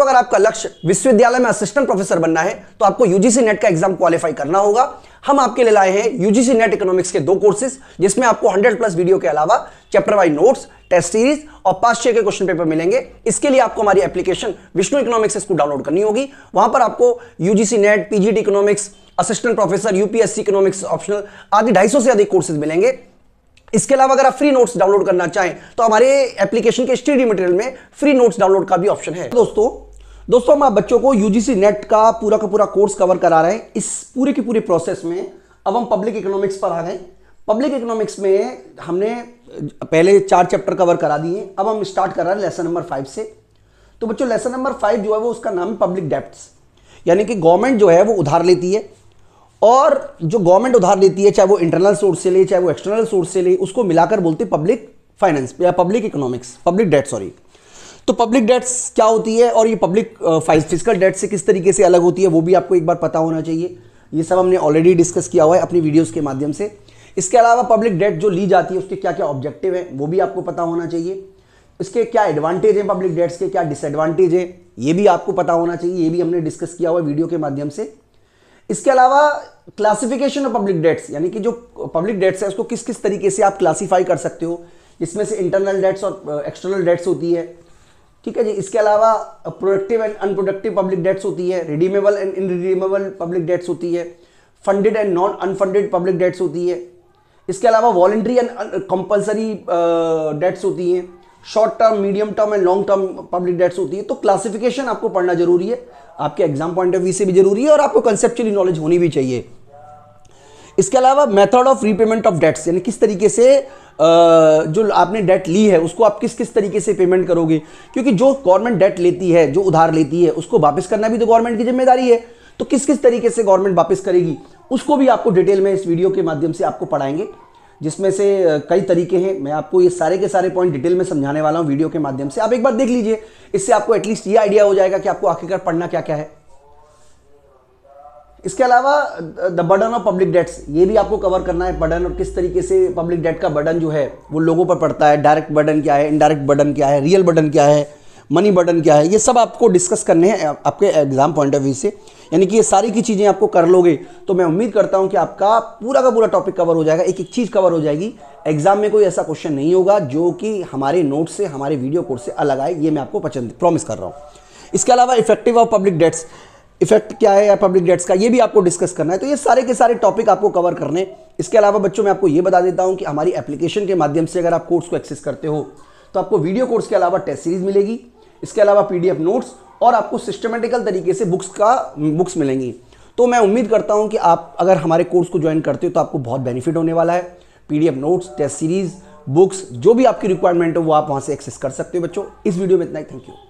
दोस्तों अगर आपका लक्ष्य विश्वविद्यालय में असिस्टेंट प्रोफेसर बनना है तो आपको यूजीसी नेट का एग्जाम क्वालिफाई करना होगा हम आपके लिए लाए हैं यूजीसी नेट इकोनॉमिक्स के दो कोर्सेज जिसमें आपको 100 प्लस वीडियो के अलावा chapter wise notes test series और पास छह के क्वेश्चन पेपर मिलेंगे इसके लिए आपको हमारी एप्लीकेशन विष्णु इकोनॉमिक्स इसको डाउनलोड करनी होगी वहां पर आपको UGC NET PGT economics assistant professor UPSC economics optional आदि ढाई से अधिक कोर्सेज मिलेंगे इसके अलावा अगर आप फ्री नोट्स डाउनलोड करना चाहें तो हमारे एप्लीकेशन के स्टडी मटेरियल में फ्री नोट्स डाउनलोड का भी ऑप्शन है दोस्तों दोस्तों हम आप बच्चों को यूजीसी नेट का पूरा का पूरा कोर्स कवर करा रहे हैं इस पूरे के पूरे प्रोसेस में अब हम पब्लिक इकोनॉमिक्स पर आ गए पब्लिक इकोनॉमिक्स में हमने पहले चार चैप्टर कवर करा दिए अब हम स्टार्ट कर रहे हैं लेसन नंबर फाइव से तो बच्चों लेसन नंबर फाइव जो है वो उसका नाम पब्लिक डेप्ट्स यानी कि गवर्नमेंट जो है वो उधार लेती है और जो गवर्नमेंट उधार लेती है चाहे वो इंटरनल सोर्स से ले चाहे वो एक्सटर्नल सोर्स से ले उसको मिलाकर बोलते पब्लिक फाइनेंस या public economics public debt sorry तो पब्लिक डेट्स क्या होती है और ये पब्लिक फिजिकल डेट से किस तरीके से अलग होती है वो भी आपको एक बार पता होना चाहिए ये सब हमने ऑलरेडी डिस्कस किया हुआ है अपनी वीडियोस के माध्यम से इसके अलावा पब्लिक डेट जो ली जाती है उसके क्या क्या ऑब्जेक्टिव है वो भी आपको पता होना चाहिए इसके क्या एडवांटेज हैं पब्लिक डेट्स के क्या डिसएडवांटेज हैं ये भी आपको पता होना चाहिए ये भी हमने डिस्कस किया हुआ है वीडियो के माध्यम से इसके अलावा क्लासिफिकेशन ऑफ पब्लिक डेट्स यानी कि जो पब्लिक डेट्स है उसको किस किस तरीके से आप क्लासीफाई कर सकते हो इसमें से इंटरनल डेट्स और एक्सटर्नल डेट्स होती है ठीक है जी इसके अलावा productive and unproductive public debts होती है redeemable and irredeemable public debts होती है funded and non unfunded public debts होती है इसके अलावा वॉलेंट्री एंड कंपल्सरी डेट्स होती हैं short term medium term and long term public debts होती है तो क्लासिफिकेशन आपको पढ़ना जरूरी है आपके एग्जाम पॉइंट ऑफ व्यू से भी जरूरी है और आपको कंसेप्चुअली नॉलेज होनी भी चाहिए इसके अलावा method of repayment of debts यानी किस तरीके से जो आपने डेट ली है उसको आप किस किस तरीके से पेमेंट करोगे क्योंकि जो गवर्नमेंट डेट लेती है जो उधार लेती है उसको वापस करना भी तो गवर्नमेंट की जिम्मेदारी है तो किस किस तरीके से गवर्नमेंट वापस करेगी उसको भी आपको डिटेल में इस वीडियो के माध्यम से आपको पढ़ाएंगे जिसमें से कई तरीके हैं मैं आपको ये सारे के सारे पॉइंट डिटेल में समझाने वाला हूँ वीडियो के माध्यम से आप एक बार देख लीजिए इससे आपको एटलीस्ट ये आइडिया हो जाएगा कि आपको आखिरकार पढ़ना क्या क्या है इसके अलावा the burden of public debts ये भी आपको कवर करना है बर्डन और किस तरीके से पब्लिक डेट का बर्डन जो है वो लोगों पर पड़ता है डायरेक्ट बर्डन क्या है इनडायरेक्ट बर्डन क्या है रियल बर्डन क्या है मनी बर्डन क्या है ये सब आपको डिस्कस करने हैं आपके एग्ज़ाम पॉइंट ऑफ व्यू से यानी कि ये सारी की चीज़ें आपको कर लोगे तो मैं उम्मीद करता हूँ कि आपका पूरा का पूरा टॉपिक कवर हो जाएगा एक एक चीज़ कवर हो जाएगी एग्ज़ाम में कोई ऐसा क्वेश्चन नहीं होगा जो कि हमारे नोट से हमारे वीडियो कोर्स से अलग आए ये मैं आपको पसंद प्रॉमिस कर रहा हूँ इसके अलावा effective of public debts effect क्या है पब्लिक डेट्स का ये भी आपको डिस्कस करना है तो ये सारे के सारे टॉपिक आपको कवर करने इसके अलावा बच्चों मैं आपको ये बता देता हूँ कि हमारी एप्लीकेशन के माध्यम से अगर आप कोर्स को एक्सेस करते हो तो आपको वीडियो कोर्स के अलावा टेस्ट सीरीज मिलेगी इसके अलावा पी नोट्स और आपको सिस्टमेटिकल तरीके से बुक्स का बुक्स मिलेंगी तो मैं उम्मीद करता हूँ कि आप अगर हमारे कोर्स को ज्वाइन करते हो तो आपको बहुत बेनिफिट होने वाला है पी नोट्स टेस्ट सीरीज बुक्स जो भी आपकी रिक्वायरमेंट हो वो आप वहाँ से एक्सेस कर सकते हो बच्चों इस वीडियो में इतना ही थैंक यू